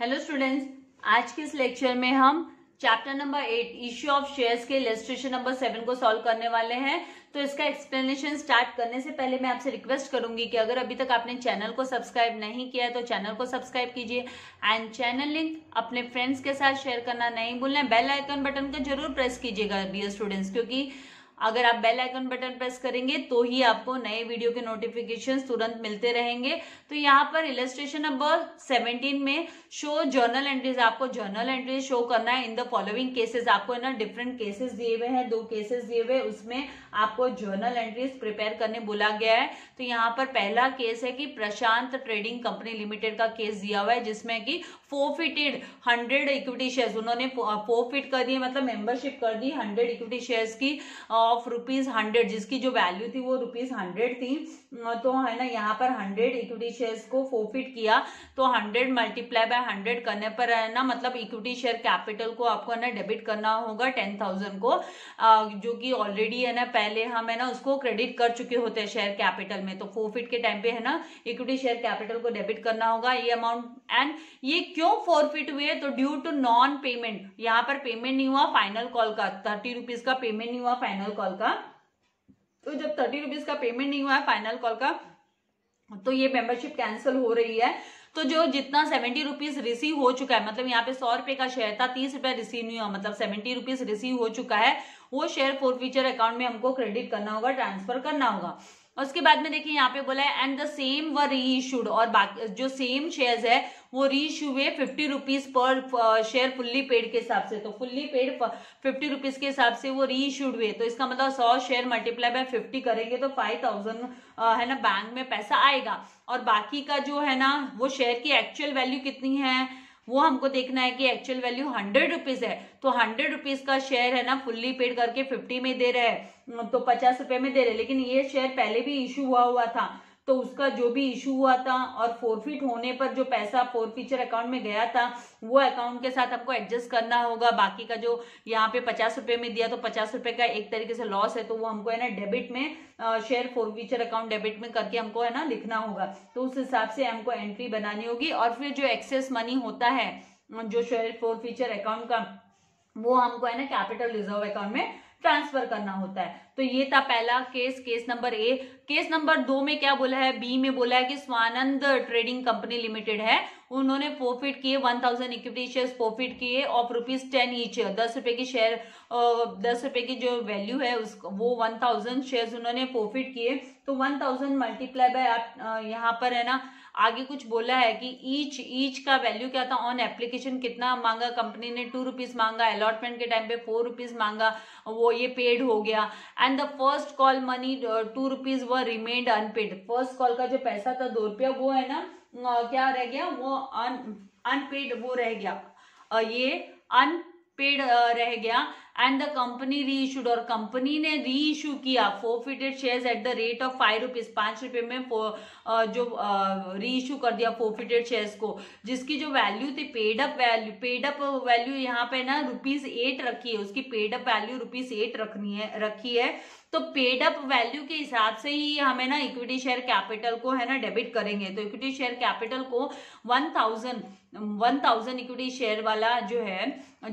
hello students आज के इस लेक्चर में हम chapter number eight issue of shares के इलेस्ट्रेशन नंबर सेवन को सॉल्व करने वाले हैं तो इसका एक्सप्लेनेशन स्टार्ट करने से पहले मैं आपसे रिक्वेस्ट करूंगी कि अगर अभी तक आपने चैनल को सब्सक्राइब नहीं किया है तो चैनल को सब्सक्राइब कीजिए एंड चैनल लिंक अपने फ्रेंड्स के साथ शेयर करना नहीं भूलना बेल आइकन बटन का जरूर प्रेस कीजिएगा डियर स्टूडेंट्स क्योंकि अगर आप बेल आइकन बटन प्रेस करेंगे तो ही आपको नए वीडियो के नोटिफिकेशन तुरंत मिलते रहेंगे तो यहाँ पर इलेस्ट्रेशन नंबर 17 में शो जर्नल एंट्रीज आपको जर्नल एंट्रीज शो करना है इन द फॉलोइंग केसेस आपको ना डिफरेंट केसेस दिए हुए हैं दो केसेस दिए हुए उसमें आपको जर्नल एंट्रीज प्रिपेयर करने बोला गया है तो यहाँ पर पहला केस है कि प्रशांत ट्रेडिंग कंपनी लिमिटेड का केस दिया हुआ है जिसमें कि फिटेड हंड्रेड इक्विटी शेयर उन्होंने फिट कर दिए मतलब मेंबरशिप कर दी हंड्रेड इक्विटी शेयर की ऑफ रुपीज हंड्रेड जिसकी जो वैल्यू थी वो रुपीज हंड्रेड थी तो है ना यहाँ पर हंड्रेड इक्विटी शेयर्स को फोफिट किया तो हंड्रेड मल्टीप्लाई बाय हंड्रेड करने पर है ना मतलब इक्विटी शेयर कैपिटल को आपको है ना डेबिट करना होगा टेन थाउजेंड को जो कि ऑलरेडी है ना पहले हम है ना उसको क्रेडिट कर चुके होते हैं शेयर कैपिटल में तो फोफिट के टाइम पे है ना इक्विटी शेयर कैपिटल को डेबिट करना होगा ये अमाउंट एंड ये क्यों फोरफिट हुए तो ड्यू टू नॉन पेमेंट यहाँ पर पेमेंट नहीं हुआ फाइनल कॉल का थर्टी रुपीज का पेमेंट नहीं हुआ फाइनल कॉल का तो जब थर्टी रुपीज का पेमेंट नहीं हुआ है फाइनल कॉल का तो ये मेंबरशिप कैंसिल हो रही है तो जो जितना सेवेंटी रुपीज रिसीव हो चुका है मतलब यहाँ पे सौ रुपए का शेयर था तीस रुपया रिसीव नहीं हुआ मतलब सेवेंटी रुपीज रिसीव हो चुका है वो शेयर फोर फ्यूचर अकाउंट में हमको क्रेडिट करना होगा ट्रांसफर करना होगा उसके बाद में देखिए यहाँ पे बोला है एंड द सेम व री इशूड और बाकी जो सेम शेयर्स है वो रीच हुए fifty rupees per share fully paid के हिसाब से तो फुल्ली पेड फिफ्टी रुपीज के हिसाब से वो रीइश्यूड हुए तो इसका मतलब सौ शेयर मल्टीप्लाई बाय फिफ्टी करेंगे तो फाइव थाउजेंड uh, है ना बैंक में पैसा आएगा और बाकी का जो है ना वो शेयर की एक्चुअल वैल्यू कितनी है वो हमको देखना है कि एक्चुअल वैल्यू हंड्रेड रुपीज है तो हंड्रेड रुपीज का शेयर है ना फुल्ली पेड करके फिफ्टी में दे रहे हैं तो पचास रुपए में दे रहे हैं लेकिन ये शेयर पहले भी इशू हुआ हुआ था तो उसका जो भी इशू हुआ था और फोरफिट होने पर जो पैसा फोरफीचर अकाउंट में गया था वो अकाउंट के साथ हमको एडजस्ट करना होगा बाकी का जो यहाँ पे पचास रुपए में दिया तो पचास रुपए का एक तरीके से लॉस है तो वो हमको है ना डेबिट में शेयर फोरफीचर अकाउंट डेबिट में करके हमको है ना लिखना होगा तो उस हिसाब से हमको एंट्री बनानी होगी और फिर जो एक्सेस मनी होता है जो शेयर फीचर अकाउंट का वो हमको है ना कैपिटल रिजर्व अकाउंट में ट्रांसफर करना होता है तो ये था पहला case case number A case number दो में क्या बोला है बी में बोला है कि स्वानंद ट्रेडिंग कंपनी लिमिटेड है उन्होंने प्रॉफिट किए one thousand equity share profit किए ऑफ रुपीज टेन ईच दस रुपए की शेयर दस रुपए की जो वैल्यू है उस वो वन थाउजेंड शेयर उन्होंने प्रॉफिट किए तो वन थाउजेंड मल्टीप्लाई बाय आप यहाँ पर है ना आगे कुछ बोला है कि ईच ईच का वैल्यू क्या था ऑन एप्लीकेशन कितना मांगा कंपनी ने टू रुपीज मांगा अलॉटमेंट के टाइम पे फोर रुपीज मांगा वो ये पेड हो गया and the first call money two rupees व रिमेन्ड अनपेड फर्स्ट कॉल का जो पैसा था दो रुपया वो है ना क्या रह गया वो अन अनपेड वो रह गया ये अनपेड रह गया and the company reissued और कंपनी ने री इशू किया forfeited share at the rate of five rupees पांच रुपए में जो री इशू कर दिया फोरफिटेड शेयर को जिसकी जो वैल्यू थी paid up value paid up value यहाँ पे ना रुपीज एट रखी है उसकी paid up value rupees eight रखनी है रखी है तो पेड अप वैल्यू के हिसाब से ही हमें ना इक्विटी शेयर कैपिटल को है ना डेबिट करेंगे तो इक्विटी शेयर कैपिटल को one thousand one thousand equity share वाला जो है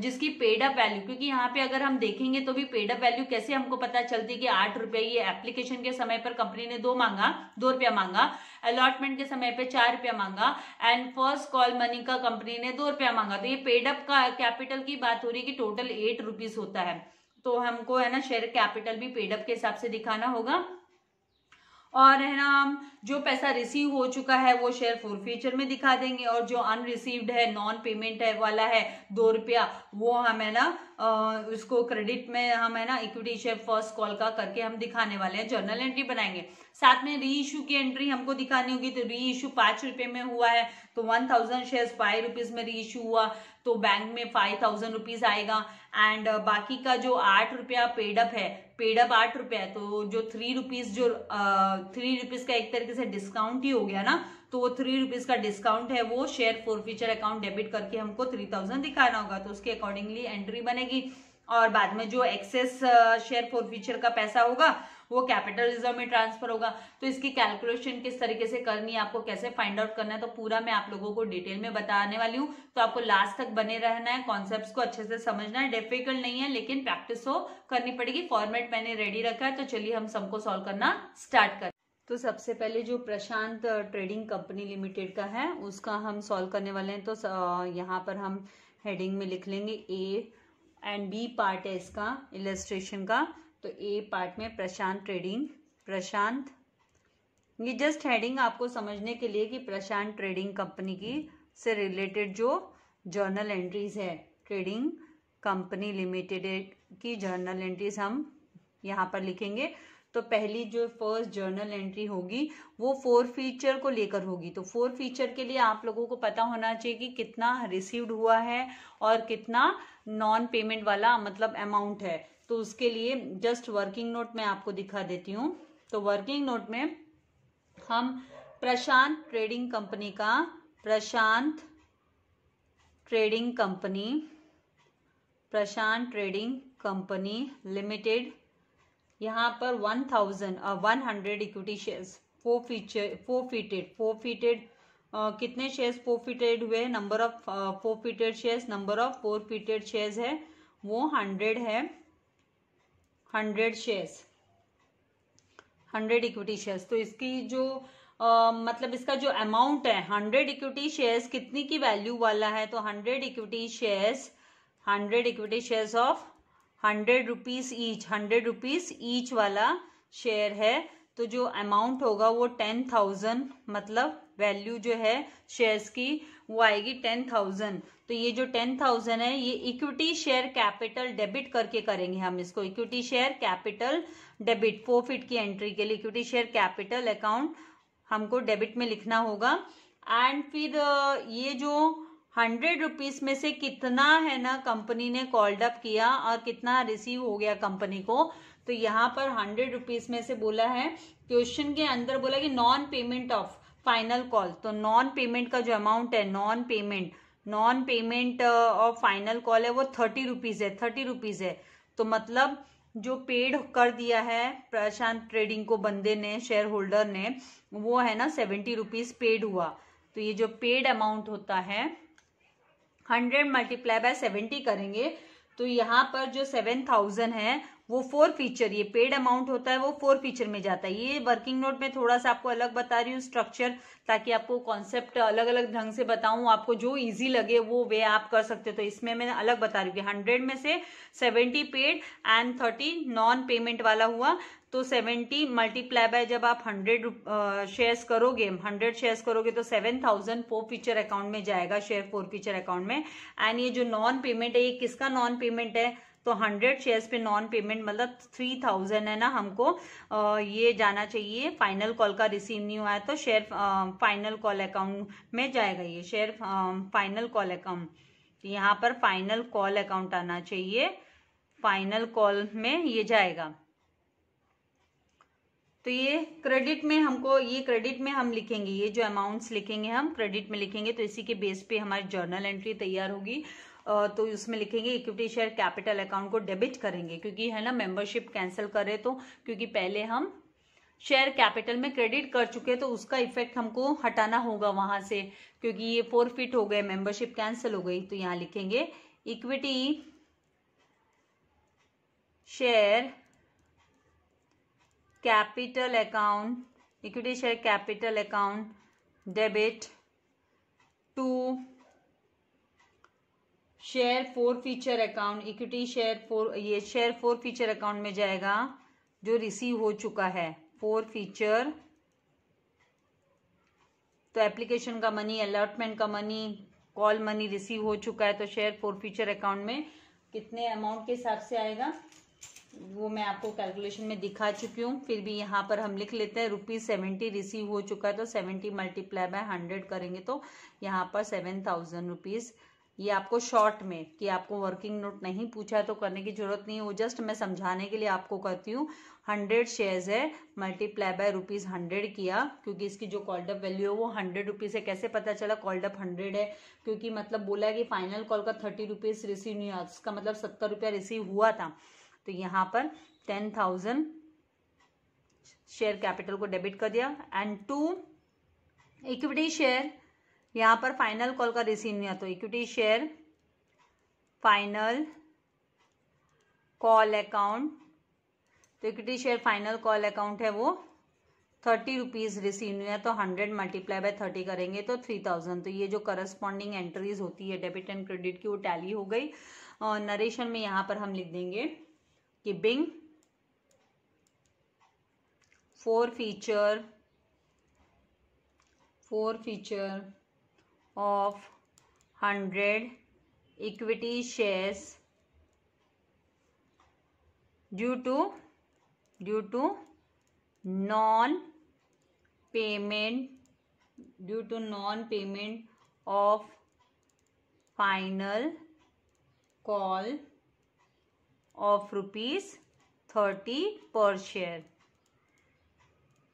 जिसकी पेड अप वैल्यू क्योंकि यहाँ पे अगर हम देखेंगे तो भी पेड अप वैल्यू कैसे हमको पता चलती है कि आठ रुपये ये एप्लीकेशन के समय पर कंपनी ने दो मांगा दो रुपया मांगा अलॉटमेंट के समय पर चार रुपया मांगा एंड फर्स्ट कॉल मनी का कंपनी ने दो रुपया मांगा तो ये पेड अप का कैपिटल की बात हो रही है कि टोटल एट रुपीज होता है तो हमको है ना शेयर कैपिटल भी पेडअप के हिसाब से दिखाना होगा और है ना जो पैसा रिसीव हो चुका है वो शेयर फोर फ्यूचर में दिखा देंगे और जो अनरिसीव्ड है नॉन पेमेंट है वाला है दो रुपया वो हम है ना उसको क्रेडिट में हम है ना इक्विटी शेयर फर्स्ट कॉल का करके हम दिखाने वाले हैं जर्नल एंट्री बनाएंगे साथ में री इशू की एंट्री हमको दिखानी होगी तो री इशू पांच रुपए में हुआ है तो one thousand share five rupees में री इशू हुआ तो बैंक में फाइव थाउजेंड रुपीज आएगा एंड uh, बाकी का जो आठ रुपया पेडअप है पेडअप आठ रुपया तो जो थ्री रुपीज जो थ्री uh, रुपीज का एक तरीके से डिस्काउंट ही हो गया ना तो वो थ्री रुपीज का डिस्काउंट है वो share forfeiture account debit करके हमको थ्री थाउजेंड दिखाना होगा तो उसके अकॉर्डिंगली एंट्री बनेगी और बाद में जो एक्सेस शेयर फोर फ्यूचर का पैसा होगा वो कैपिटलिज्म में ट्रांसफर होगा तो इसकी कैलकुलेशन किस तरीके से करनी है आपको कैसे फाइंड आउट करना है तो पूरा मैं आप लोगों को डिटेल में बताने वाली हूँ तो आपको लास्ट तक बने रहना है कॉन्सेप्ट को अच्छे से समझना है डिफिकल्ट नहीं है लेकिन प्रैक्टिस हो तो करनी पड़ेगी फॉर्मेट मैंने रेडी रखा है तो चलिए हम सबको सॉल्व करना स्टार्ट कर तो सबसे पहले जो प्रशांत ट्रेडिंग कंपनी लिमिटेड का है उसका हम सॉल्व करने वाले हैं तो यहाँ पर हम हेडिंग में लिख लेंगे ए एंड बी पार्ट है इसका इलेस्ट्रेशन का तो ए पार्ट में प्रशांत ट्रेडिंग प्रशांत ये जस्ट हेडिंग आपको समझने के लिए कि प्रशांत ट्रेडिंग कंपनी की से रिलेटेड जो जर्नल एंट्रीज है ट्रेडिंग कंपनी लिमिटेड की जर्नल एंट्रीज हम यहाँ पर लिखेंगे तो पहली जो फर्स्ट जर्नल एंट्री होगी वो फोर फीचर को लेकर होगी तो फोर फीचर के लिए आप लोगों को पता होना चाहिए कि कितना रिसीव्ड हुआ है और कितना नॉन पेमेंट वाला मतलब अमाउंट है तो उसके लिए जस्ट वर्किंग नोट में आपको दिखा देती हूँ तो वर्किंग नोट में हम प्रशांत ट्रेडिंग कंपनी का Prashant trading company Prashant trading company limited यहां पर one thousand one hundred equity shares forfeiture forfeited forfeited कितने शेयर्स फीटेड हुए number of forfeited shares number of forfeited shares है वो hundred है hundred shares hundred equity shares तो इसकी जो Uh, मतलब इसका जो अमाउंट है हंड्रेड इक्विटी शेयर्स कितनी की वैल्यू वाला है तो hundred equity shares hundred equity shares of hundred rupees each hundred rupees each वाला शेयर है तो जो अमाउंट होगा वो टेन थाउजेंड मतलब वैल्यू जो है शेयर्स की वो आएगी टेन थाउजेंड तो ये जो टेन थाउजेंड है ये इक्विटी शेयर कैपिटल डेबिट करके करेंगे हम इसको equity share capital debit profit की एंट्री के लिए इक्विटी शेयर कैपिटल अकाउंट हमको डेबिट में लिखना होगा एंड फिर ये जो हंड्रेड रुपीज में से कितना है ना कंपनी ने कॉल्ड अप किया और कितना रिसीव हो गया कंपनी को तो यहाँ पर हंड्रेड रुपीज में से बोला है क्वेश्चन के अंदर बोला कि non payment of final call तो नॉन पेमेंट का जो अमाउंट है non payment non payment of final call है वो थर्टी रुपीज़ है थर्टी रुपीज़ है तो मतलब जो पेड कर दिया है प्रशांत ट्रेडिंग को बंदे ने शेयर होल्डर ने वो है ना सेवेंटी रुपीज़ पेड हुआ तो ये जो पेड अमाउंट होता है हंड्रेड मल्टीप्लाई बाय सेवेंटी करेंगे तो यहाँ पर जो सेवन थाउजेंड है वो फोर फीचर ये पेड अमाउंट होता है वो फोर फीचर में जाता है ये वर्किंग नोट में थोड़ा सा आपको अलग बता रही हूँ स्ट्रक्चर ताकि आपको कॉन्सेप्ट अलग अलग ढंग से बताऊं आपको जो इजी लगे वो वे आप कर सकते हो तो इसमें मैं अलग बता रही हूँ कि हंड्रेड में से seventy paid and thirty non payment वाला हुआ तो 70 मल्टीप्लाई बाय जब आप 100 शेयर्स करोगे 100 शेयर्स करोगे तो 7000 फोर फीचर अकाउंट में जाएगा शेयर फोर फीचर अकाउंट में एंड ये जो नॉन पेमेंट है ये किसका नॉन पेमेंट है तो 100 शेयर्स पे नॉन पेमेंट मतलब 3000 है ना हमको आ, ये जाना चाहिए फाइनल कॉल का रिसीव नहीं हुआ है तो शेयर फाइनल कॉल अकाउंट में जाएगा ये शेयर फाइनल कॉल अकाउंट यहाँ पर फाइनल कॉल अकाउंट आना चाहिए फाइनल कॉल में ये जाएगा तो ये क्रेडिट में हमको ये क्रेडिट में हम लिखेंगे ये जो अमाउंट्स लिखेंगे हम क्रेडिट में लिखेंगे तो इसी के बेस पे हमारी जर्नल एंट्री तैयार होगी तो उसमें लिखेंगे इक्विटी शेयर कैपिटल अकाउंट को डेबिट करेंगे क्योंकि है ना मेंबरशिप कैंसिल करे तो क्योंकि पहले हम शेयर कैपिटल में क्रेडिट कर चुके तो उसका इफेक्ट हमको हटाना होगा वहां से क्योंकि ये फोर फिट हो गए मेंबरशिप कैंसिल हो गई तो यहाँ लिखेंगे equity share capital account equity share capital account debit to share forfeiture account equity share for ये शेयर फोर फीचर अकाउंट में जाएगा जो रिसीव हो चुका है फोर फीचर तो एप्लीकेशन का मनी अलॉटमेंट का मनी कॉल मनी रिसीव हो चुका है तो शेयर फोर फीचर अकाउंट में कितने अमाउंट के हिसाब से आएगा वो मैं आपको कैलकुलेशन में दिखा चुकी हूँ फिर भी यहाँ पर हम लिख लेते हैं रुपीज़ सेवेंटी रिसीव हो चुका है तो सेवेंटी मल्टीप्लाई बाय हंड्रेड करेंगे तो यहाँ पर सेवन थाउजेंड रुपीज़ ये आपको शॉर्ट में कि आपको वर्किंग नोट नहीं पूछा है तो करने की जरूरत नहीं है वो जस्ट मैं समझाने के लिए आपको करती हूँ हंड्रेड शेयर्स है मल्टीप्लाई बाय रुपीज़ हंड्रेड किया क्योंकि इसकी जो कॉल्डअप वैल्यू है वो हंड्रेड रुपीज़ है कैसे पता चला कॉल्डअप हंड्रेड है क्योंकि मतलब बोला है कि फाइनल कॉल का थर्टी रुपीज़ रिसीव नहीं हुआ उसका मतलब सत्तर रुपया रिसीव हुआ था तो यहां पर टेन थाउजेंड शेयर कैपिटल को डेबिट कर दिया एंड टू इक्विटी शेयर यहां पर फाइनल कॉल का रिसीव नहीं तो equity share final call account तो equity share final call account है वो थर्टी रुपीज़ रिसीव हुआ तो हंड्रेड मल्टीप्लाई बाय थर्टी करेंगे तो थ्री थाउजेंड तो ये जो करस्पॉन्डिंग एंट्रीज होती है डेबिट एंड क्रेडिट की वो टैली हो गई और नरेशन में यहां पर हम लिख देंगे giving four feature four feature of 100 equity shares due to due to non payment due to non payment of final call of rupees thirty per share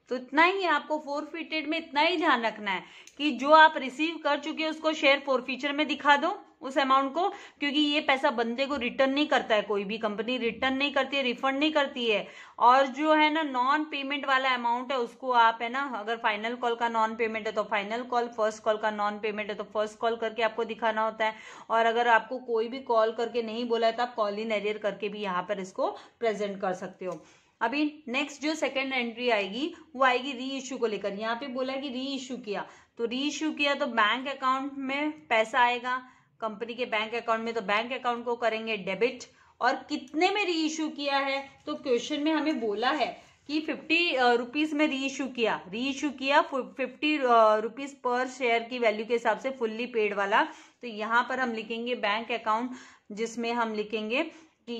तो इतना ही आपको फोरफिटेड में इतना ही ध्यान रखना है कि जो आप रिसीव कर चुके हैं उसको शेयर फोरफीचर में दिखा दो उस अमाउंट को क्योंकि ये पैसा बंदे को रिटर्न नहीं करता है कोई भी कंपनी रिटर्न नहीं करती है रिफंड नहीं करती है और जो है ना नॉन पेमेंट वाला अमाउंट है उसको आप है ना अगर फाइनल कॉल का नॉन पेमेंट है तो फाइनल कॉल फर्स्ट कॉल का नॉन पेमेंट है तो फर्स्ट कॉल करके आपको दिखाना होता है और अगर आपको कोई भी कॉल करके नहीं बोला है तो आप कॉल इन एरियर करके भी यहाँ पर इसको प्रेजेंट कर सकते हो अभी नेक्स्ट जो सेकंड एंट्री आएगी वो आएगी री इश्यू को लेकर यहाँ पे बोला कि री इश्यू किया तो री इश्यू किया तो बैंक अकाउंट में पैसा आएगा कंपनी के बैंक अकाउंट में तो बैंक अकाउंट को करेंगे डेबिट और कितने में री किया है तो क्वेश्चन में हमें बोला है कि फिफ्टी रुपीज में री इश्यू किया री इशू किया फिफ्टी रुपीज पर शेयर की वैल्यू के हिसाब से फुल्ली पेड वाला तो यहाँ पर हम लिखेंगे बैंक अकाउंट जिसमें हम लिखेंगे कि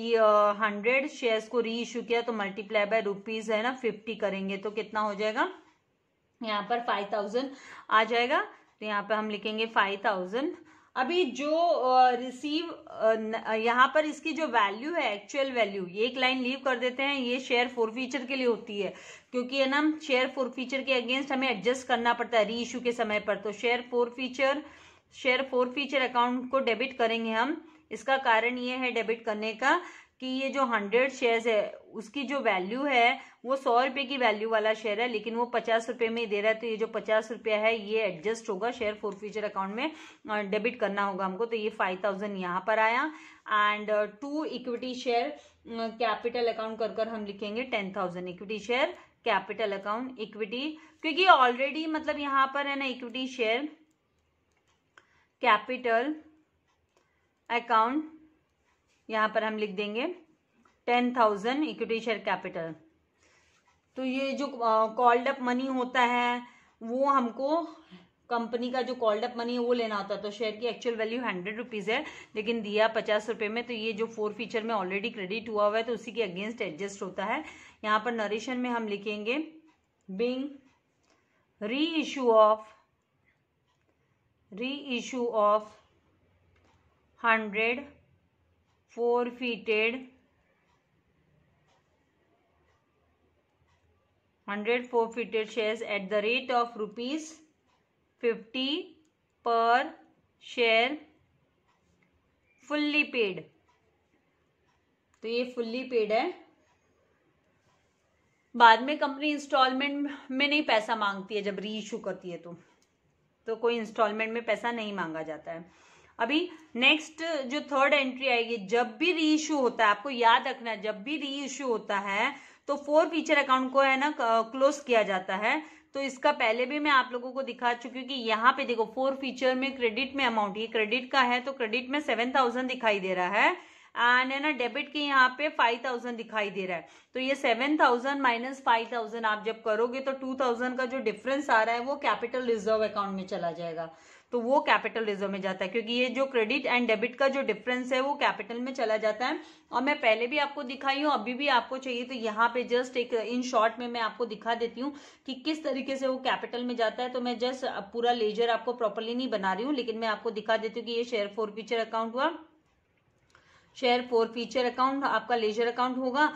हंड्रेड शेयर्स को री इशू किया तो मल्टीप्लाई बाय रुपीज है ना फिफ्टी करेंगे तो कितना हो जाएगा यहाँ पर फाइव थाउजेंड आ जाएगा तो यहाँ पर हम लिखेंगे फाइव थाउजेंड अभी जो रिसीव यहाँ पर इसकी जो वैल्यू है एक्चुअल वैल्यू ये एक लाइन लीव कर देते हैं ये शेयर फोर फीचर के लिए होती है क्योंकि है ना शेयर फोर फीचर के अगेंस्ट हमें एडजस्ट करना पड़ता है री इशू के समय पर तो share forfeiture share forfeiture account को डेबिट करेंगे हम इसका कारण ये है डेबिट करने का कि ये जो हंड्रेड शेयर्स है उसकी जो वैल्यू है वो सौ रुपये की वैल्यू वाला शेयर है लेकिन वो पचास रुपये में ही दे रहा है तो ये जो पचास रुपया है ये एडजस्ट होगा शेयर फॉर फ्यूचर अकाउंट में डेबिट करना होगा हमको तो ये फाइव थाउजेंड यहाँ पर आया and to equity share capital account कर कर हम लिखेंगे ten thousand equity share capital account equity क्योंकि ऑलरेडी मतलब यहाँ पर है ना इक्विटी शेयर कैपिटल अकाउंट यहाँ पर हम लिख देंगे ten thousand equity share capital तो ये जो कॉल्ड अप मनी होता है वो हमको कंपनी का जो कॉल्ड अप मनी है वो लेना होता है तो शेयर की एक्चुअल वैल्यू हंड्रेड रुपीज़ है लेकिन दिया पचास रुपए में तो ये जो फोर फीचर में ऑलरेडी क्रेडिट हुआ हुआ है तो उसी के अगेंस्ट एडजस्ट होता है यहाँ पर नरेशन में हम लिखेंगे being reissue of reissue of hundred forfeited hundred forfeited shares at the rate of rupees fifty per share fully paid तो ये फुल्ली पेड है बाद में कंपनी इंस्टॉलमेंट में नहीं पैसा मांगती है जब इश्यू करती है तो तो कोई इंस्टॉलमेंट में पैसा नहीं मांगा जाता है अभी नेक्स्ट जो थर्ड एंट्री आएगी जब भी री इश्यू होता है आपको याद रखना है जब भी री इश्यू होता है तो फोर फीचर अकाउंट को है ना क्लोज किया जाता है तो इसका पहले भी मैं आप लोगों को दिखा चुकी हूँ कि यहाँ पे देखो फोर फीचर में क्रेडिट में अमाउंट ये क्रेडिट का है तो क्रेडिट में सेवन थाउजेंड दिखाई दे रहा है एंड है ना डेबिट के यहाँ पे फाइव थाउजेंड दिखाई दे रहा है तो ये seven thousand minus five thousand आप जब करोगे तो टू थाउजेंड का जो डिफरेंस आ रहा है वो कैपिटल रिजर्व अकाउंट में चला जाएगा तो वो कैपिटल रिजर्व में जाता है क्योंकि ये जो क्रेडिट एंड डेबिट का जो डिफरेंस है वो कैपिटल में चला जाता है और मैं पहले भी आपको दिखाई हूँ अभी भी आपको चाहिए तो यहाँ पे जस्ट एक इन शॉर्ट में मैं आपको दिखा देती हूँ कि किस तरीके से वो कैपिटल में जाता है तो मैं जस्ट पूरा लेजर आपको प्रॉपरली नहीं बना रही हूँ लेकिन मैं आपको दिखा देती हूँ कि ये शेयर फोर फीचर अकाउंट हुआ शेयर फोर फीचर अकाउंट आपका लेजर अकाउंट होगा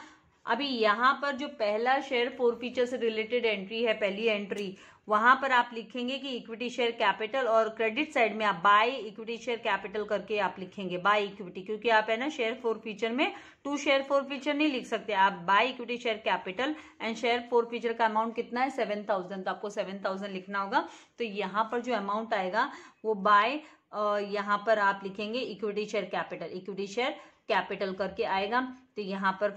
अभी यहाँ पर जो पहला शेयर फोर फीचर से रिलेटेड एंट्री है पहली एंट्री वहां पर आप लिखेंगे कि इक्विटी शेयर कैपिटल और क्रेडिट साइड में आप बाय इक्विटी शेयर कैपिटल करके आप लिखेंगे बाय इक्विटी क्योंकि आप है ना शेयर फोर फीचर में टू शेयर फोर फीचर नहीं लिख सकते आप by equity share capital and share forfeiture का अमाउंट कितना है सेवन थाउजेंड तो आपको सेवन थाउजेंड लिखना होगा तो यहाँ पर जो अमाउंट आएगा वो बाय यहाँ पर आप लिखेंगे equity share capital equity share capital करके आएगा तो यहाँ पर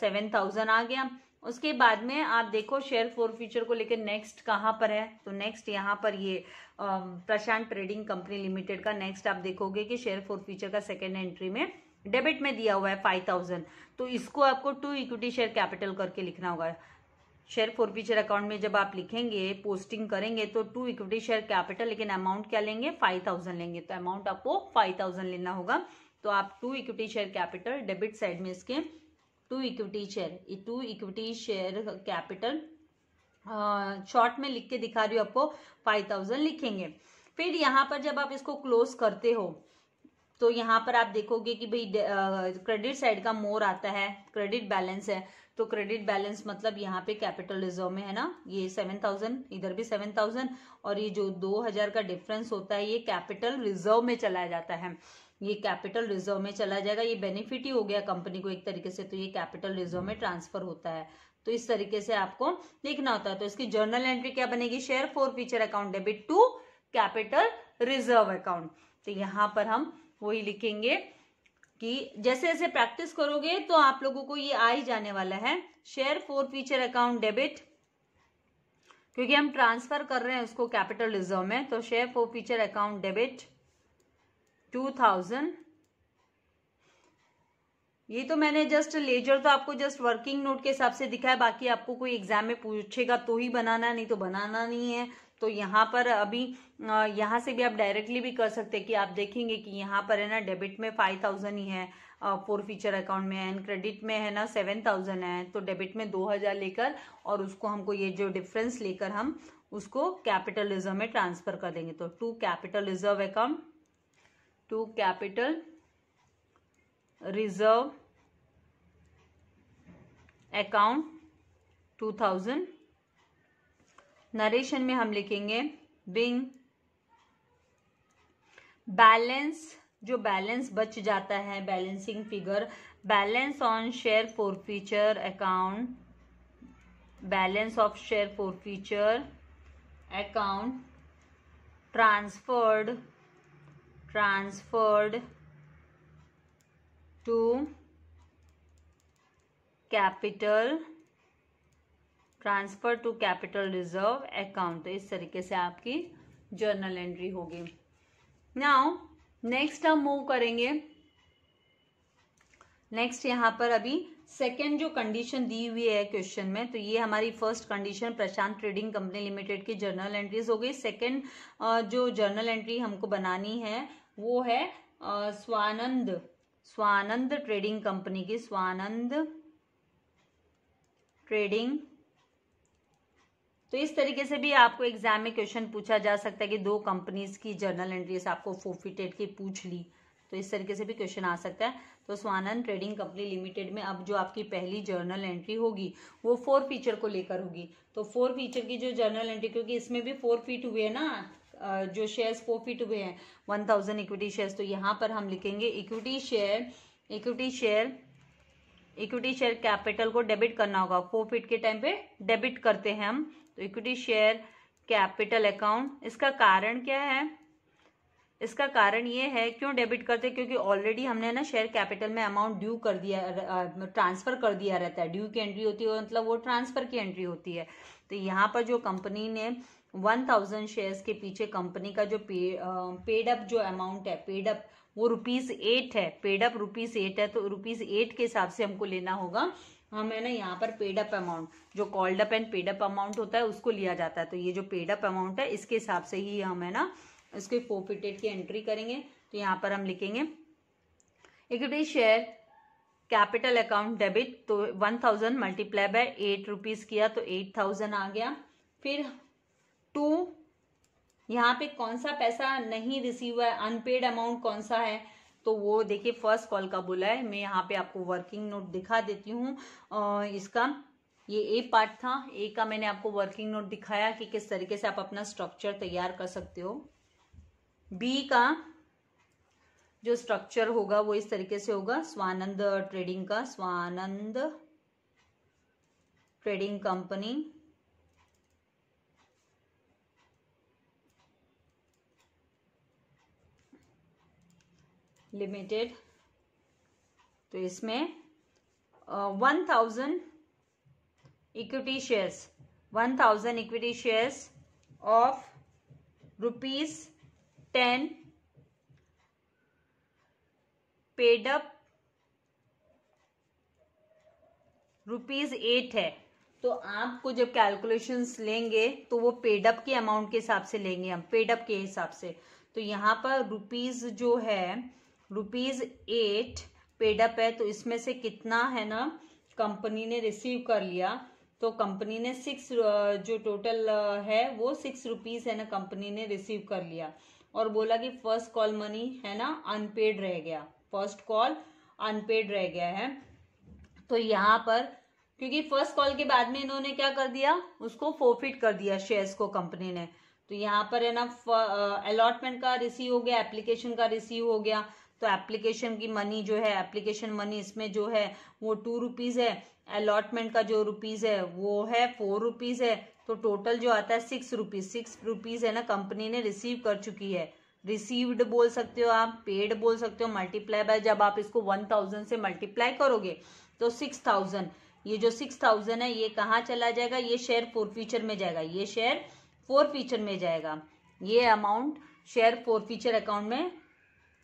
सेवन थाउजेंड आ गया उसके बाद में आप देखो शेयर फोर फ्यूचर को लेकर नेक्स्ट कहाँ पर है तो नेक्स्ट यहाँ पर ये प्रशांत ट्रेडिंग कंपनी लिमिटेड का नेक्स्ट आप देखोगे कि शेयर फोर फ्यूचर का सेकेंड एंट्री में डेबिट में दिया हुआ है फाइव थाउजेंड तो इसको आपको टू इक्विटी शेयर कैपिटल करके लिखना होगा शेयर फोरफीचर अकाउंट में जब आप लिखेंगे पोस्टिंग करेंगे तो टू इक्विटी शेयर कैपिटल लेकिन अमाउंट क्या लेंगे फाइव थाउजेंड लेंगे तो अमाउंट आपको फाइव थाउजेंड लेना होगा तो आप to equity share capital debit side में इसके to equity share to equity share capital short में लिख के दिखा रही हूँ आपको फाइव थाउजेंड लिखेंगे फिर यहाँ पर जब आप इसको क्लोज करते हो तो यहाँ पर आप देखोगे कि भाई क्रेडिट साइड का मोर आता है क्रेडिट बैलेंस है तो क्रेडिट बैलेंस मतलब यहाँ पे कैपिटल रिजर्व में है ना ये सेवन थाउजेंड इधर भी सेवन थाउजेंड और ये जो दो हजार का डिफरेंस होता है ये कैपिटल रिजर्व में चलाया जाता है ये कैपिटल रिजर्व में चला जाएगा ये बेनिफिट ही हो गया कंपनी को एक तरीके से तो ये कैपिटल रिजर्व में ट्रांसफर होता है तो इस तरीके से आपको देखना होता है तो इसकी जर्नल एंट्री क्या बनेगी share forfeiture account debit to capital reserve account तो यहाँ पर हम वही लिखेंगे कि जैसे जैसे प्रैक्टिस करोगे तो आप लोगों को ये आ ही जाने वाला है share forfeiture account debit क्योंकि हम ट्रांसफर कर रहे हैं उसको कैपिटल रिजर्व में तो share forfeiture account debit two thousand ये तो मैंने जस्ट लेजर तो आपको जस्ट वर्किंग नोट के हिसाब से दिखा है बाकी आपको कोई एग्जाम में पूछेगा तो ही बनाना नहीं तो बनाना नहीं है तो यहाँ पर अभी यहाँ से भी आप डायरेक्टली भी कर सकते हैं कि आप देखेंगे कि यहाँ पर है ना डेबिट में फाइव थाउजेंड ही है फोर फीचर अकाउंट में एंड क्रेडिट में है ना सेवन थाउजेंड है तो डेबिट में दो हज़ार लेकर और उसको हमको ये जो डिफरेंस लेकर हम उसको कैपिटल रिजर्व में ट्रांसफ़र कर देंगे तो to capital reserve account to capital reserve account two thousand narration में हम लिखेंगे बिंग बैलेंस जो बैलेंस बच जाता है balancing figure balance on share forfeiture account balance of share forfeiture account transferred transferred to capital transfer to capital reserve account तो इस तरीके से आपकी जर्नल एंट्री होगी नाउ नेक्स्ट हम मूव करेंगे नेक्स्ट यहाँ पर अभी सेकेंड जो कंडीशन दी हुई है क्वेश्चन में तो ये हमारी first condition Prashant trading company limited की जर्नल एंट्रीज हो गई सेकेंड जो जर्नल एंट्री हमको बनानी है वो है स्वानंद स्वानंद ट्रेडिंग कंपनी की स्वानंद ट्रेडिंग तो इस तरीके से भी आपको एग्जाम में क्वेश्चन पूछा जा सकता है कि दो कंपनीज की जर्नल एंट्रीज आपको फोफिटेड की पूछ ली तो इस तरीके से भी क्वेश्चन आ सकता है तो स्वानंद ट्रेडिंग कंपनी लिमिटेड में अब जो आपकी पहली जर्नल एंट्री होगी वो फोर फीचर को लेकर होगी तो फोर फीचर की जो जर्नल एंट्री क्योंकि इसमें भी फोर फीट हुए हैं ना जो शेयर्स फोर फीट हुए हैं वन थाउजेंड इक्विटी शेयर्स तो यहाँ पर हम लिखेंगे equity share equity share equity share capital को डेबिट करना होगा फोर फीट के टाइम पे डेबिट करते हैं हम तो इक्विटी शेयर कैपिटल अकाउंट इसका कारण क्या है इसका कारण ये है क्यों डेबिट करते क्योंकि ऑलरेडी हमने ना शेयर कैपिटल में अमाउंट ड्यू कर दिया ट्रांसफर कर दिया रहता है ड्यू की एंट्री होती है मतलब वो ट्रांसफर की एंट्री होती है तो यहाँ पर जो कंपनी ने वन थाउजेंड शेयर्स के पीछे कंपनी का जो पेड पेडअप जो अमाउंट है पेडअप वो रुपीज एट है पेडअप रुपीज एट है तो रुपीज एट के हिसाब से हमको लेना होगा हमें हाँ, ना यहाँ पर पेड अप अमाउंट जो called up and paid up amount होता है उसको लिया जाता है तो ये जो पेड अप अमाउंट है इसके हिसाब से ही हम है ना इसके फोफिटेड की एंट्री करेंगे तो यहाँ पर हम लिखेंगे equity share capital account debit तो one thousand multiply by eight rupees किया तो एट थाउजेंड आ गया फिर टू यहाँ पे कौन सा पैसा नहीं रिसीव हुआ है अनपेड अमाउंट कौन सा है तो वो देखिए फर्स्ट कॉल का बोला है मैं यहाँ पे आपको वर्किंग नोट दिखा देती हूँ इसका ये ए पार्ट था ए का मैंने आपको वर्किंग नोट दिखाया कि किस तरीके से आप अपना स्ट्रक्चर तैयार कर सकते हो बी का जो स्ट्रक्चर होगा वो इस तरीके से होगा स्वानंद ट्रेडिंग का स्वानंद ट्रेडिंग कंपनी लिमिटेड तो इसमें one thousand equity shares one thousand equity shares of rupees ten paid up rupees eight है तो आपको जब कैलकुलेशंस लेंगे तो वो पेडअप के अमाउंट के हिसाब से लेंगे हम पेडअप के हिसाब से तो यहाँ पर रुपीज जो है रुपीज एट पेडअप है तो इसमें से कितना है ना कंपनी ने रिसीव कर लिया तो कंपनी ने सिक्स जो टोटल है वो सिक्स रुपीज़ है ना कंपनी ने रिसीव कर लिया और बोला कि फर्स्ट कॉल मनी है ना अनपेड रह गया फर्स्ट कॉल अनपेड रह गया है तो यहाँ पर क्योंकि फर्स्ट कॉल के बाद में इन्होंने क्या कर दिया उसको फोफिट कर दिया शेयर्स को कंपनी ने तो यहाँ पर है ना अलॉटमेंट का रिसीव हो गया एप्लीकेशन का रिसीव हो गया तो एप्लीकेशन की मनी जो है एप्लीकेशन मनी इसमें जो है वो टू रुपीज़ है अलॉटमेंट का जो रुपीज़ है वो है फोर रुपीज़ है तो टोटल जो आता है सिक्स रुपीज़ सिक्स रुपीज़ है ना कंपनी ने रिसीव कर चुकी है रिसीव्ड बोल सकते हो आप पेड बोल सकते हो मल्टीप्लाई बाय जब आप इसको वन थाउजेंड से मल्टीप्लाई करोगे तो सिक्स थाउजेंड ये जो सिक्स थाउजेंड है ये कहाँ चला जाएगा ये शेयर फोर फ्यूचर में जाएगा ये शेयर फोर फ्यूचर में जाएगा ये amount share forfeiture account में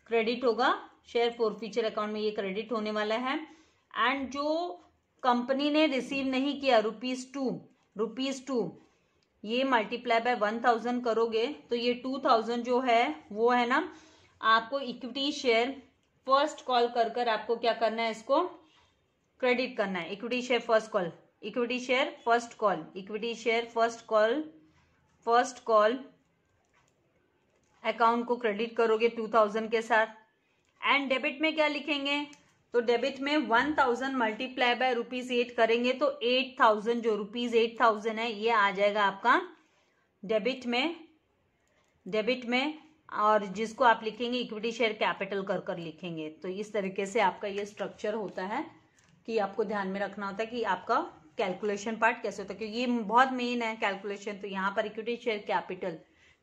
क्रेडिट होगा शेयर फोर फ्यूचर अकाउंट में ये क्रेडिट होने वाला है एंड जो कंपनी ने रिसीव नहीं किया रुपीज टू रुपीज टू ये मल्टीप्लाई बाय वन थाउजेंड करोगे तो ये टू थाउजेंड जो है वो है ना आपको इक्विटी शेयर फर्स्ट कॉल कर कर आपको क्या करना है इसको क्रेडिट करना है equity share first call equity share first call equity share first call first call account को क्रेडिट करोगे टू थाउजेंड के साथ एंड डेबिट में क्या लिखेंगे तो डेबिट में one thousand multiply by rupees eight करेंगे तो एट थाउजेंड जो रुपीज एट थाउजेंड है ये आ जाएगा आपका डेबिट में डेबिट में और जिसको आप लिखेंगे इक्विटी शेयर कैपिटल कर कर लिखेंगे तो इस तरीके से आपका ये स्ट्रक्चर होता है कि आपको ध्यान में रखना होता है कि आपका कैलकुलेशन पार्ट कैसे होता है क्योंकि ये बहुत मेन है कैलकुलेशन तो यहाँ पर equity share capital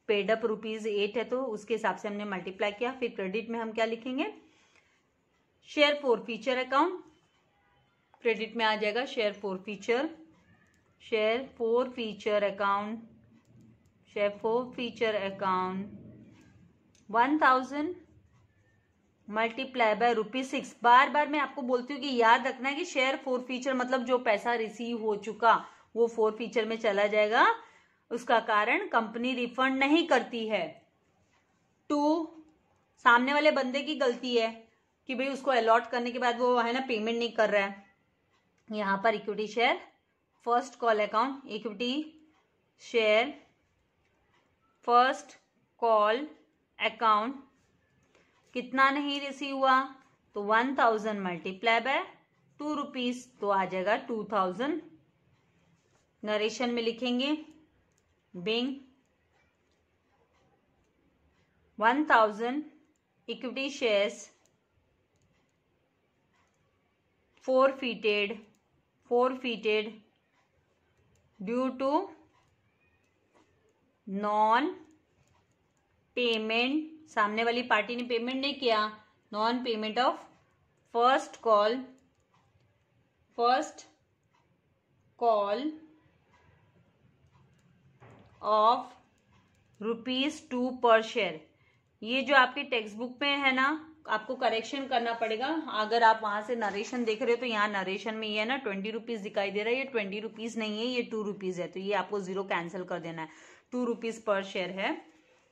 paid up rupees eight है तो उसके हिसाब से हमने मल्टीप्लाई किया फिर क्रेडिट में हम क्या लिखेंगे share forfeiture account credit में आ जाएगा share forfeiture share forfeiture account share forfeiture account one thousand multiply by rupees six बार बार मैं आपको बोलती हूँ कि याद रखना है कि शेयर फोर फीचर मतलब जो पैसा रिसीव हो चुका वो फोर फीचर में चला जाएगा उसका कारण कंपनी रिफंड नहीं करती है टू सामने वाले बंदे की गलती है कि भाई उसको अलॉट करने के बाद वो है ना पेमेंट नहीं कर रहा है यहां पर equity share first call account equity share first call account कितना नहीं रिसीव हुआ तो one thousand multiply by two rupees तो आ जाएगा टू थाउजेंड नरेशन में लिखेंगे being 1000 equity shares forfeited forfeited due to non payment सामने वाली पार्टी ने पेमेंट नहीं किया non payment of first call first call of rupees two per share ये जो आपके टेक्स्ट बुक में है ना आपको करेक्शन करना पड़ेगा अगर आप वहां से नरेशन देख रहे हो तो यहाँ नरेशन में ये है ना ट्वेंटी रुपीज दिखाई दे रहा है ये ट्वेंटी रुपीज नहीं है ये टू रुपीज है तो ये आपको जीरो कैंसिल कर देना है टू रुपीज पर शेयर है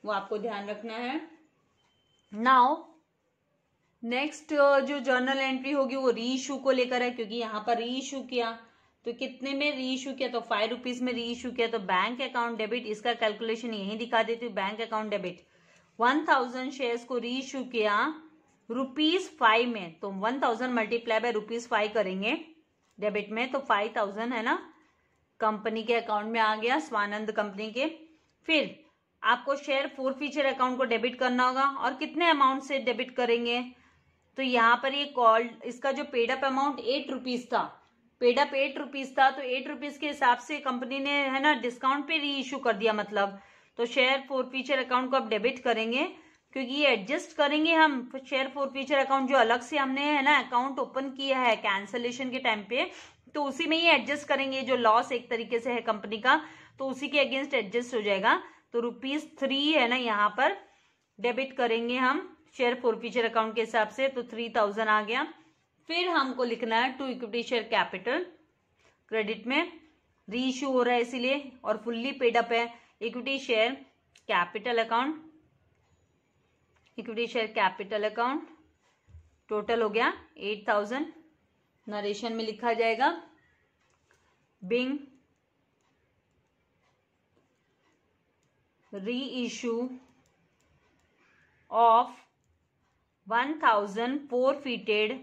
वो आपको ध्यान रखना है नाउ नेक्स्ट जो जर्नल एंट्री होगी वो री इशू को लेकर है क्योंकि यहाँ पर री इशू किया तो कितने में री इशू किया तो फाइव रुपीज में री इशू किया तो बैंक अकाउंट डेबिट इसका कैलकुलेशन यही दिखा देती हूँ bank account debit one thousand share को री इशू किया रुपीज फाइव में तो one thousand multiply by rupees five करेंगे डेबिट में तो फाइव थाउजेंड है ना कंपनी के अकाउंट में आ गया स्वानंद कंपनी के फिर आपको शेयर फोर फीचर अकाउंट को डेबिट करना होगा और कितने अमाउंट से डेबिट करेंगे तो यहाँ पर ये कॉल्ड इसका जो पेडअप अमाउंट एट रुपीज था पेडअप एट रुपीज था तो एट रुपीज के हिसाब से कंपनी ने है ना डिस्काउंट पे री इशू कर दिया मतलब तो शेयर फॉर फ्यूचर अकाउंट को अब डेबिट करेंगे क्योंकि ये एडजस्ट करेंगे हम शेयर फॉर फ्यूचर अकाउंट जो अलग से हमने है ना अकाउंट ओपन किया है कैंसलेशन के टाइम पे तो उसी में ही एडजस्ट करेंगे जो लॉस एक तरीके से है कंपनी का तो उसी के अगेंस्ट एडजस्ट हो जाएगा तो रुपीज थ्री है ना यहाँ पर डेबिट करेंगे हम शेयर फॉर फ्यूचर अकाउंट के हिसाब से तो थ्री थाउजेंड आ गया फिर हमको लिखना है to equity share capital credit में री इश्यू हो रहा है इसीलिए और फुल्ली पेडअप है equity share capital account equity share capital account total हो गया एट थाउजेंड नरेशन में लिखा जाएगा being reissue of one thousand forfeited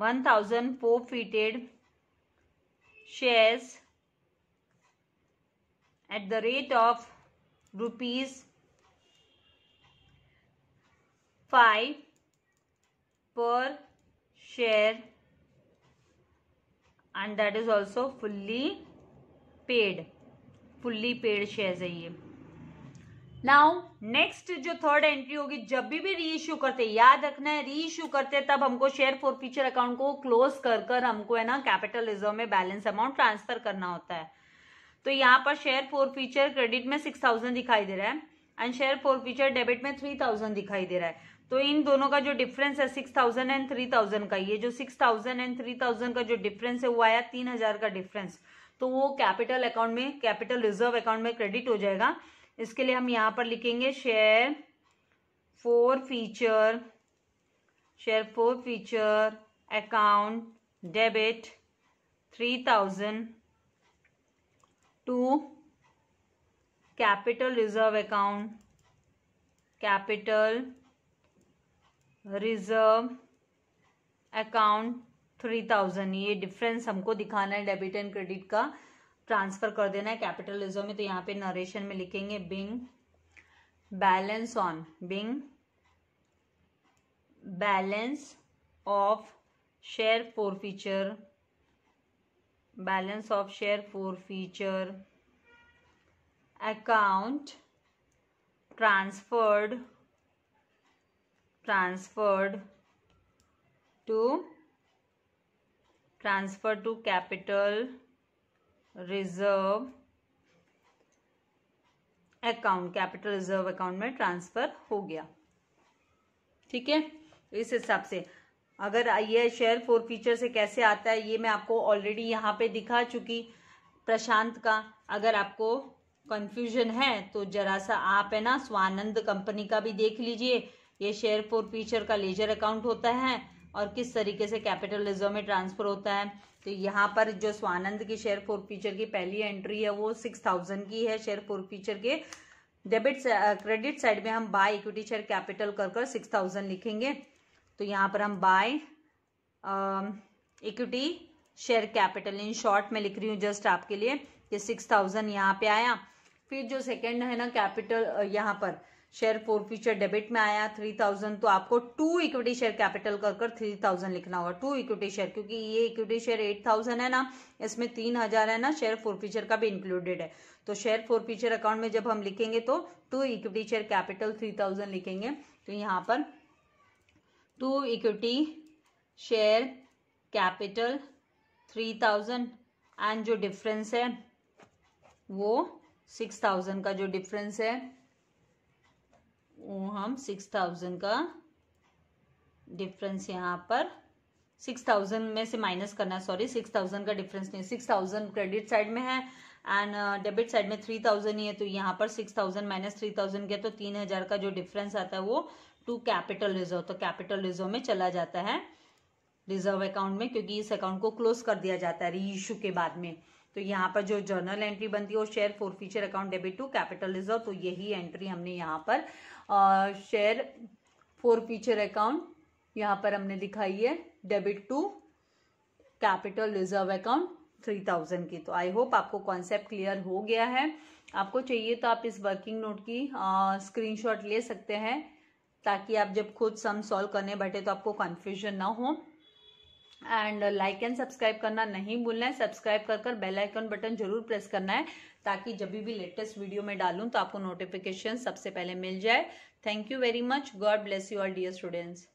one thousand forfeited shares at the rate of rupees 5 per share and that is also fully paid fully paid shares है ये now next जो third entry होगी जब भी भी reissue करते याद रखना है रीइश्यू करते तब हमको शेयर फॉर फ्यूचर अकाउंट को क्लोज कर कर हमको है ना कैपिटल रिजर्व में बैलेंस अमाउंट ट्रांसफर करना होता है तो यहाँ पर शेयर फॉर फ्यूचर क्रेडिट में सिक्स थाउजेंड दिखाई दे रहा है and share forfeiture debit में थ्री थाउजेंड दिखाई दे रहा है तो इन दोनों का जो डिफरेंस है six thousand and three thousand का ये जो six thousand and three thousand का जो डिफरेंस है वो आया तीन हजार का डिफरेंस तो वो कैपिटल अकाउंट में कैपिटल रिजर्व अकाउंट में क्रेडिट हो जाएगा इसके लिए हम यहाँ पर लिखेंगे share forfeiture share forfeiture account debit three thousand to capital reserve account capital reserve account three thousand ये डिफरेंस हमको दिखाना है डेबिट एंड क्रेडिट का ट्रांसफर कर देना है कैपिटलिज्म में तो यहाँ पे नरेशन में लिखेंगे being balance on being balance of share forfeiture balance of share forfeiture account transferred transferred to transfer to capital reserve account capital reserve account में ट्रांसफर हो गया ठीक है तो इस हिसाब से अगर यह शेयर फोर फीचर से कैसे आता है ये मैं आपको ऑलरेडी यहाँ पे दिखा चुकी प्रशांत का अगर आपको कंफ्यूजन है तो जरा सा आप है ना स्वानंद कंपनी का भी देख लीजिए ये शेयर फोर फीचर का लेजर अकाउंट होता है और किस तरीके से कैपिटल रिजर्व में ट्रांसफर होता है तो यहाँ पर जो स्वानंद की शेयर फोर फीचर की पहली एंट्री है वो सिक्स थाउजेंड की है शेयर फोर फीचर के डेबिट क्रेडिट साइड में हम बाय इक्विटी शेयर कैपिटल कर कर सिक्स थाउजेंड लिखेंगे तो यहाँ पर हम by equity share capital in short में लिख रही हूँ जस्ट आपके लिए कि सिक्स थाउजेंड यहाँ पे आया फिर जो सेकेंड है ना कैपिटल यहाँ पर शेयर फोर फ्यूचर डेबिट में आया थ्री थाउजेंड तो आपको टू इक्विटी शेयर कैपिटल कर कर थ्री थाउजेंड लिखना होगा टू इक्विटी शेयर क्योंकि ये इक्विटी शेयर एट थाउजेंड है ना इसमें तीन हजार है ना शेयर फोर फ्यूचर का भी इंक्लूडेड है तो शेयर फोर फ्यूचर अकाउंट में जब हम लिखेंगे तो to equity share capital three thousand लिखेंगे तो यहाँ पर to equity share capital three thousand and जो डिफरेंस है वो सिक्स थाउजेंड का जो डिफरेंस है वो हम सिक्स थाउजेंड का डिफरेंस यहाँ पर सिक्स थाउजेंड में से माइनस करना सॉरी सिक्स थाउजेंड का डिफरेंस नहीं सिक्स थाउजेंड क्रेडिट साइड में है एंड डेबिट साइड में थ्री थाउजेंड ही है तो यहाँ पर six thousand minus three thousand के तो तीन हजार का जो डिफरेंस आता है वो टू कैपिटल रिजर्व तो कैपिटल रिजर्व में चला जाता है रिजर्व अकाउंट में क्योंकि इस अकाउंट को क्लोज कर दिया जाता है री के बाद में तो यहाँ पर जो जर्नल एंट्री बनती है वो share forfeiture account debit to capital reserve तो यही एंट्री हमने यहाँ पर शेयर फोर फीचर अकाउंट यहाँ पर हमने दिखाई है debit to capital reserve account three thousand की तो आई होप आपको कॉन्सेप्ट क्लियर हो गया है आपको चाहिए तो आप इस वर्किंग नोट की शॉट ले सकते हैं ताकि आप जब खुद सम सॉल्व करने बैठे तो आपको कन्फ्यूजन ना हो एंड लाइक एंड सब्सक्राइब करना नहीं भूलना है सब्सक्राइब कर कर बेल आइकन बटन जरूर प्रेस करना है ताकि जब भी लेटेस्ट वीडियो में डालूँ तो आपको नोटिफिकेशन सबसे पहले मिल जाए thank you very much God bless you all dear students